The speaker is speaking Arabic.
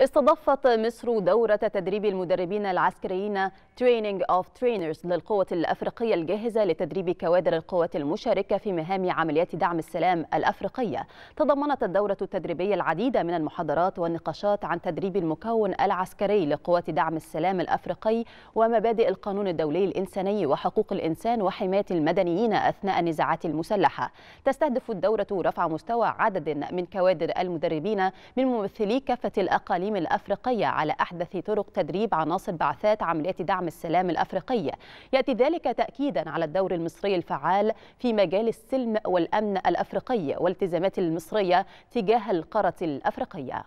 استضافت مصر دورة تدريب المدربين العسكريين Training of Trainers للقوة الأفريقية الجاهزة لتدريب كوادر القوات المشاركة في مهام عمليات دعم السلام الأفريقية تضمنت الدورة التدريبية العديد من المحاضرات والنقاشات عن تدريب المكون العسكري لقوات دعم السلام الأفريقي ومبادئ القانون الدولي الإنساني وحقوق الإنسان وحماية المدنيين أثناء النزاعات المسلحة تستهدف الدورة رفع مستوى عدد من كوادر المدربين من ممثلي كافة الأقاليم التعليم الأفريقية على أحدث طرق تدريب عناصر بعثات عمليات دعم السلام الأفريقية يأتي ذلك تأكيدا على الدور المصري الفعال في مجال السلم والأمن الأفريقي والتزامات المصرية تجاه القارة الأفريقية